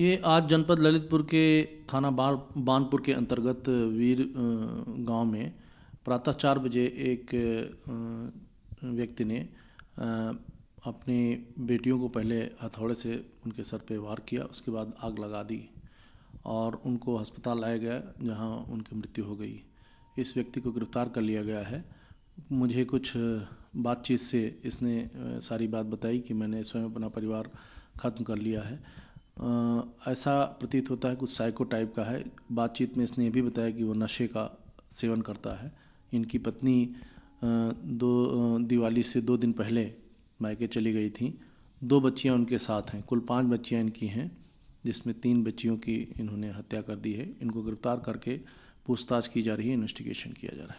ये आज जनपद ललितपुर के थाना बार बानपुर के अंतर्गत वीर गांव में प्रातः चार बजे एक व्यक्ति ने अपनी बेटियों को पहले हथौड़े से उनके सर पे वार किया उसके बाद आग लगा दी और उनको अस्पताल लाया गया जहां उनकी मृत्यु हो गई इस व्यक्ति को गिरफ्तार कर लिया गया है मुझे कुछ बातचीत से इसने सारी बात बताई कि मैंने स्वयं अपना परिवार खत्म कर लिया है ऐसा प्रतीत होता है कुछ साइको टाइप का है बातचीत में इसने ये भी बताया कि वो नशे का सेवन करता है इनकी पत्नी दो दिवाली से दो दिन पहले मायके चली गई थी दो बच्चियां उनके साथ हैं कुल पांच बच्चियां इनकी हैं जिसमें तीन बच्चियों की इन्होंने हत्या कर दी है इनको गिरफ्तार करके पूछताछ की जा रही है इन्वेस्टिगेशन किया जा रहा है